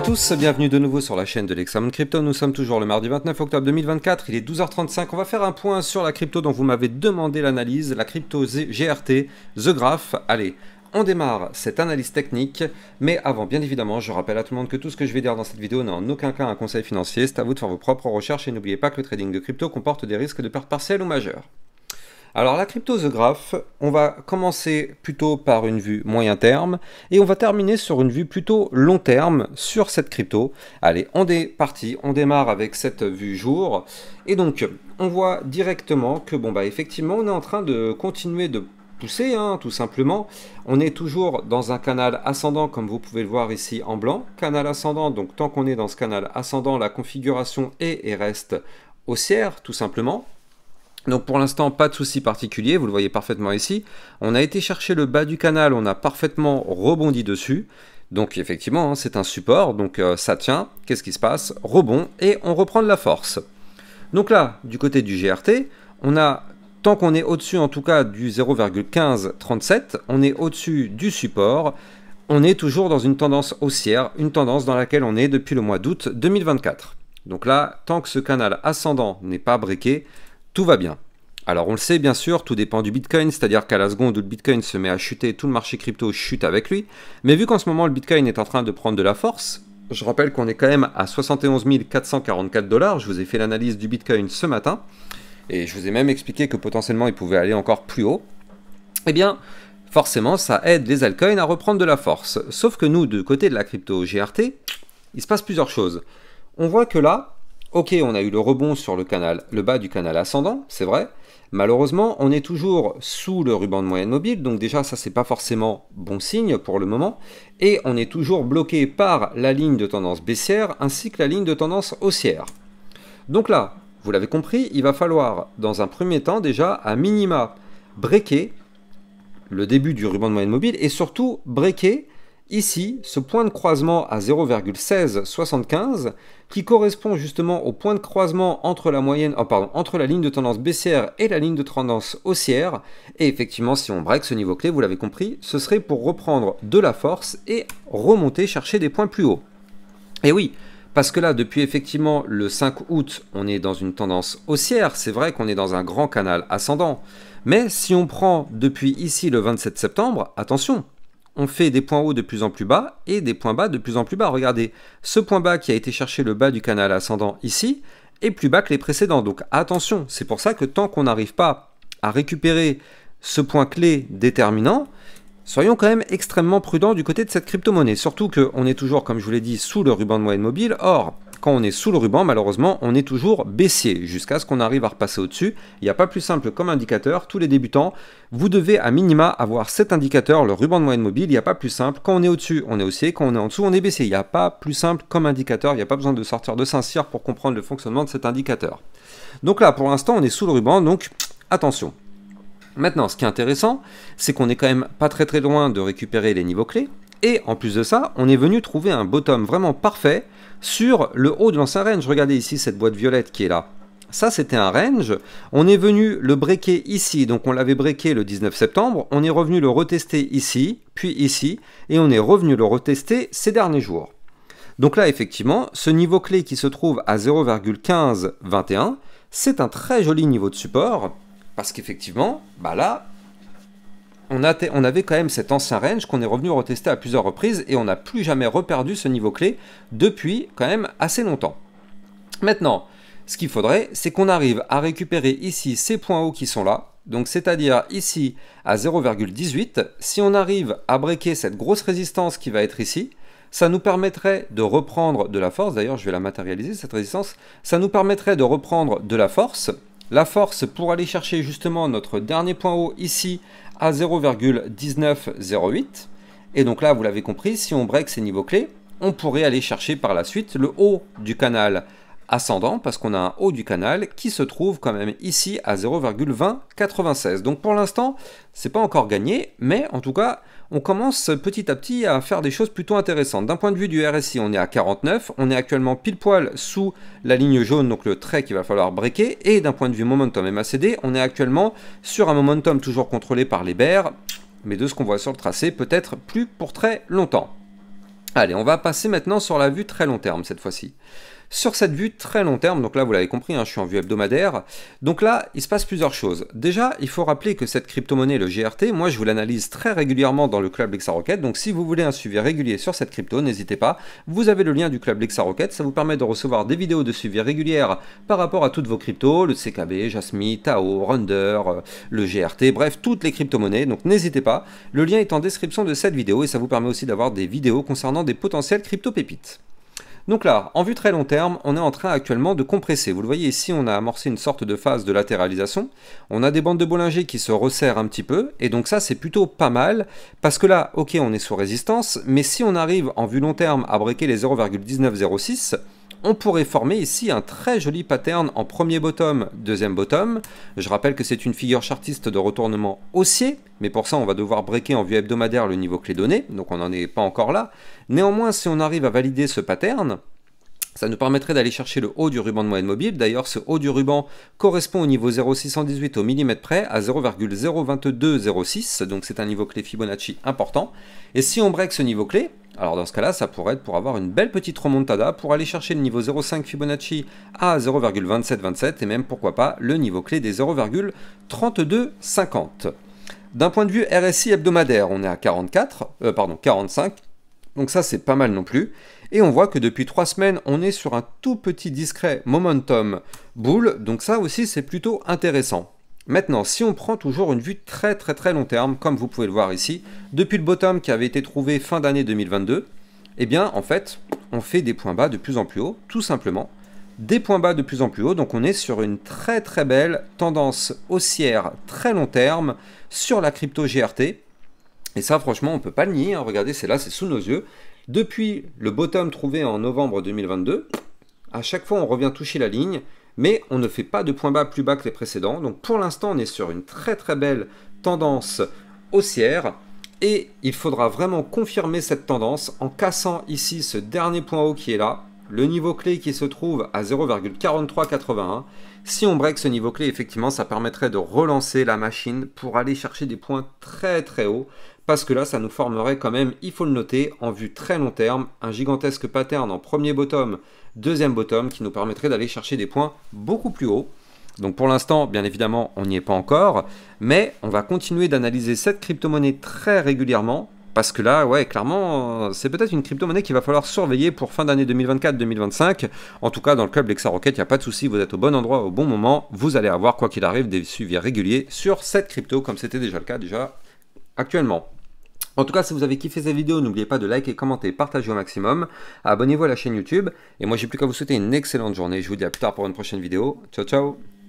à tous, bienvenue de nouveau sur la chaîne de l'Examen Crypto. Nous sommes toujours le mardi 29 octobre 2024, il est 12h35. On va faire un point sur la crypto dont vous m'avez demandé l'analyse, la crypto GRT, The Graph. Allez, on démarre cette analyse technique, mais avant, bien évidemment, je rappelle à tout le monde que tout ce que je vais dire dans cette vidéo n'est en aucun cas un conseil financier, c'est à vous de faire vos propres recherches et n'oubliez pas que le trading de crypto comporte des risques de perte partielle ou majeure. Alors la cryptographe, on va commencer plutôt par une vue moyen terme et on va terminer sur une vue plutôt long terme sur cette crypto. Allez, on est parti, on démarre avec cette vue jour et donc on voit directement que bon bah effectivement on est en train de continuer de pousser hein, tout simplement. On est toujours dans un canal ascendant comme vous pouvez le voir ici en blanc. Canal ascendant, donc tant qu'on est dans ce canal ascendant, la configuration est et reste haussière tout simplement. Donc pour l'instant, pas de souci particulier, vous le voyez parfaitement ici. On a été chercher le bas du canal, on a parfaitement rebondi dessus. Donc effectivement, hein, c'est un support, donc euh, ça tient. Qu'est-ce qui se passe Rebond et on reprend de la force. Donc là, du côté du GRT, on a, tant qu'on est au-dessus en tout cas du 0,1537, on est au-dessus du support. On est toujours dans une tendance haussière, une tendance dans laquelle on est depuis le mois d'août 2024. Donc là, tant que ce canal ascendant n'est pas briqué, tout va bien. Alors on le sait bien sûr, tout dépend du Bitcoin, c'est-à-dire qu'à la seconde où le Bitcoin se met à chuter, tout le marché crypto chute avec lui. Mais vu qu'en ce moment le Bitcoin est en train de prendre de la force, je rappelle qu'on est quand même à 71 444 dollars, je vous ai fait l'analyse du Bitcoin ce matin, et je vous ai même expliqué que potentiellement il pouvait aller encore plus haut. Eh bien, forcément, ça aide les altcoins à reprendre de la force. Sauf que nous, de côté de la crypto GRT, il se passe plusieurs choses. On voit que là, Ok, on a eu le rebond sur le, canal, le bas du canal ascendant, c'est vrai. Malheureusement, on est toujours sous le ruban de moyenne mobile, donc déjà ça c'est pas forcément bon signe pour le moment, et on est toujours bloqué par la ligne de tendance baissière ainsi que la ligne de tendance haussière. Donc là, vous l'avez compris, il va falloir dans un premier temps déjà à minima breaker le début du ruban de moyenne mobile et surtout breaker Ici, ce point de croisement à 0,1675, qui correspond justement au point de croisement entre la, moyenne, oh, entre la ligne de tendance baissière et la ligne de tendance haussière, et effectivement si on break ce niveau clé, vous l'avez compris, ce serait pour reprendre de la force et remonter chercher des points plus hauts. Et oui, parce que là, depuis effectivement le 5 août, on est dans une tendance haussière, c'est vrai qu'on est dans un grand canal ascendant, mais si on prend depuis ici le 27 septembre, attention, on fait des points hauts de plus en plus bas et des points bas de plus en plus bas. Regardez, ce point bas qui a été cherché le bas du canal ascendant ici est plus bas que les précédents. Donc attention, c'est pour ça que tant qu'on n'arrive pas à récupérer ce point clé déterminant, soyons quand même extrêmement prudents du côté de cette crypto-monnaie. Surtout qu'on est toujours, comme je vous l'ai dit, sous le ruban de moyenne mobile. Or, quand on est sous le ruban, malheureusement, on est toujours baissier jusqu'à ce qu'on arrive à repasser au-dessus. Il n'y a pas plus simple comme indicateur. Tous les débutants, vous devez à minima avoir cet indicateur, le ruban de moyenne mobile. Il n'y a pas plus simple. Quand on est au-dessus, on est haussier. Quand on est en dessous, on est baissé. Il n'y a pas plus simple comme indicateur. Il n'y a pas besoin de sortir de Saint-Cyr pour comprendre le fonctionnement de cet indicateur. Donc là, pour l'instant, on est sous le ruban, donc attention. Maintenant, ce qui est intéressant, c'est qu'on est quand même pas très très loin de récupérer les niveaux clés. Et en plus de ça, on est venu trouver un bottom vraiment parfait sur le haut de l'ancien range. Regardez ici cette boîte violette qui est là. Ça, c'était un range. On est venu le breaker ici, donc on l'avait breaké le 19 septembre. On est revenu le retester ici, puis ici, et on est revenu le retester ces derniers jours. Donc là, effectivement, ce niveau clé qui se trouve à 0,1521, c'est un très joli niveau de support, parce qu'effectivement, bah là, on, avait quand même cet ancien range qu'on est revenu retester à plusieurs reprises et on n'a plus jamais reperdu ce niveau clé depuis quand même assez longtemps. Maintenant, ce qu'il faudrait, c'est qu'on arrive à récupérer ici ces points hauts qui sont là, donc c'est-à-dire ici à 0,18. Si on arrive à breaker cette grosse résistance qui va être ici, ça nous permettrait de reprendre de la force, d'ailleurs je vais la matérialiser cette résistance, ça nous permettrait de reprendre de la force, la force pour aller chercher justement notre dernier point haut ici à 0,1908. Et donc là, vous l'avez compris, si on break ces niveaux clés, on pourrait aller chercher par la suite le haut du canal ascendant parce qu'on a un haut du canal qui se trouve quand même ici à 0,2096. Donc pour l'instant, c'est pas encore gagné, mais en tout cas, on commence petit à petit à faire des choses plutôt intéressantes. D'un point de vue du RSI, on est à 49, on est actuellement pile poil sous la ligne jaune, donc le trait qu'il va falloir breaker, et d'un point de vue momentum MACD, on est actuellement sur un momentum toujours contrôlé par les bears, mais de ce qu'on voit sur le tracé, peut-être plus pour très longtemps. Allez, on va passer maintenant sur la vue très long terme cette fois-ci sur cette vue très long terme. Donc là, vous l'avez compris, hein, je suis en vue hebdomadaire. Donc là, il se passe plusieurs choses. Déjà, il faut rappeler que cette crypto-monnaie, le GRT, moi, je vous l'analyse très régulièrement dans le Club Lexarocket. Donc si vous voulez un suivi régulier sur cette crypto, n'hésitez pas. Vous avez le lien du Club Lexarocket. Ça vous permet de recevoir des vidéos de suivi régulières par rapport à toutes vos cryptos, le CKB, Jasmine, Tao, RUNDER, euh, le GRT, bref, toutes les crypto-monnaies. Donc n'hésitez pas. Le lien est en description de cette vidéo et ça vous permet aussi d'avoir des vidéos concernant des potentiels crypto-pépites. Donc là, en vue très long terme, on est en train actuellement de compresser. Vous le voyez ici, on a amorcé une sorte de phase de latéralisation. On a des bandes de Bollinger qui se resserrent un petit peu, et donc ça c'est plutôt pas mal, parce que là, ok, on est sous résistance, mais si on arrive en vue long terme à breaker les 0,1906, on pourrait former ici un très joli pattern en premier bottom, deuxième bottom. Je rappelle que c'est une figure chartiste de retournement haussier, mais pour ça on va devoir breaker en vue hebdomadaire le niveau clé donné, donc on n'en est pas encore là. Néanmoins, si on arrive à valider ce pattern, ça nous permettrait d'aller chercher le haut du ruban de moyenne mobile. D'ailleurs, ce haut du ruban correspond au niveau 0,618 au millimètre près à 0,02206. Donc c'est un niveau clé Fibonacci important. Et si on break ce niveau clé, alors dans ce cas-là, ça pourrait être pour avoir une belle petite remontada pour aller chercher le niveau 0,5 Fibonacci à 0,2727 et même pourquoi pas le niveau clé des 0,3250. D'un point de vue RSI hebdomadaire, on est à 44, euh, pardon, 45 donc ça, c'est pas mal non plus. Et on voit que depuis trois semaines, on est sur un tout petit discret momentum boule. Donc ça aussi, c'est plutôt intéressant. Maintenant, si on prend toujours une vue très très très long terme, comme vous pouvez le voir ici, depuis le bottom qui avait été trouvé fin d'année 2022, eh bien en fait, on fait des points bas de plus en plus haut, tout simplement. Des points bas de plus en plus haut, donc on est sur une très très belle tendance haussière très long terme sur la crypto GRT, et ça, franchement, on ne peut pas le nier. Hein. Regardez, c'est là, c'est sous nos yeux. Depuis le bottom trouvé en novembre 2022, à chaque fois, on revient toucher la ligne, mais on ne fait pas de point bas plus bas que les précédents. Donc pour l'instant, on est sur une très très belle tendance haussière. Et il faudra vraiment confirmer cette tendance en cassant ici ce dernier point haut qui est là, le niveau clé qui se trouve à 0,4381. Si on break ce niveau clé, effectivement, ça permettrait de relancer la machine pour aller chercher des points très très hauts parce que là, ça nous formerait quand même, il faut le noter, en vue très long terme, un gigantesque pattern en premier bottom, deuxième bottom, qui nous permettrait d'aller chercher des points beaucoup plus haut. Donc pour l'instant, bien évidemment, on n'y est pas encore, mais on va continuer d'analyser cette crypto-monnaie très régulièrement, parce que là, ouais, clairement, euh, c'est peut-être une crypto-monnaie qu'il va falloir surveiller pour fin d'année 2024-2025. En tout cas, dans le club Lexa Rocket, il n'y a pas de souci, vous êtes au bon endroit au bon moment. Vous allez avoir, quoi qu'il arrive, des suivis réguliers sur cette crypto, comme c'était déjà le cas déjà actuellement. En tout cas, si vous avez kiffé cette vidéo, n'oubliez pas de liker, commenter, partager au maximum. Abonnez-vous à la chaîne YouTube. Et moi, j'ai plus qu'à vous souhaiter une excellente journée. Je vous dis à plus tard pour une prochaine vidéo. Ciao, ciao